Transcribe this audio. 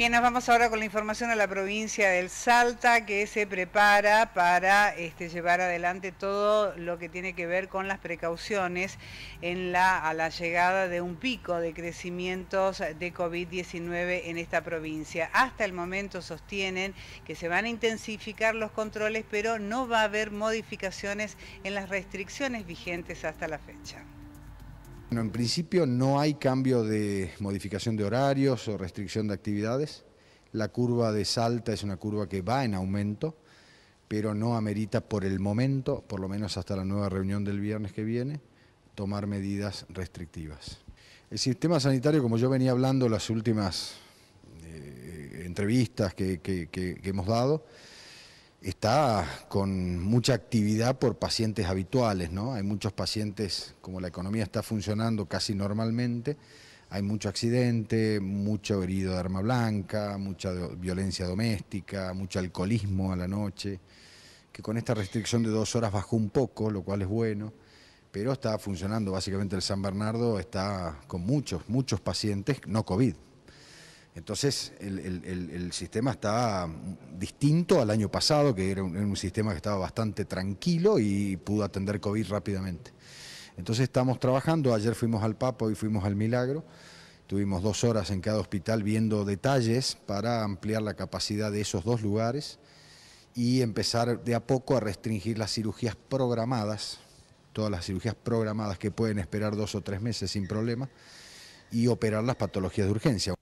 Bien, nos vamos ahora con la información a la provincia del Salta que se prepara para este, llevar adelante todo lo que tiene que ver con las precauciones a la llegada de un pico de crecimientos de COVID-19 en esta provincia. Hasta el momento sostienen que se van a intensificar los controles, pero no va a haber modificaciones en las restricciones vigentes hasta la fecha. Bueno, en principio no hay cambio de modificación de horarios o restricción de actividades. La curva de Salta es una curva que va en aumento, pero no amerita por el momento, por lo menos hasta la nueva reunión del viernes que viene, tomar medidas restrictivas. El sistema sanitario, como yo venía hablando en las últimas eh, entrevistas que hemos dado, está con mucha actividad por pacientes habituales, ¿no? Hay muchos pacientes, como la economía está funcionando casi normalmente, hay mucho accidente, mucho herido de arma blanca, mucha violencia doméstica, mucho alcoholismo a la noche, que con esta restricción de dos horas bajó un poco, lo cual es bueno, pero está funcionando, básicamente el San Bernardo está con muchos, muchos pacientes, no COVID, entonces el, sistema está distinto al año pasado, que era un, sistema que estaba bastante tranquilo y pudo atender COVID rápidamente. Entonces estamos trabajando, ayer fuimos al Papo y fuimos al Milagro, tuvimos dos horas en cada hospital viendo detalles para ampliar la capacidad de esos dos lugares y empezar de a poco a restringir las cirugías programadas, todas las cirugías programadas que pueden esperar dos o tres meses sin problema y operar las patologías de urgencia.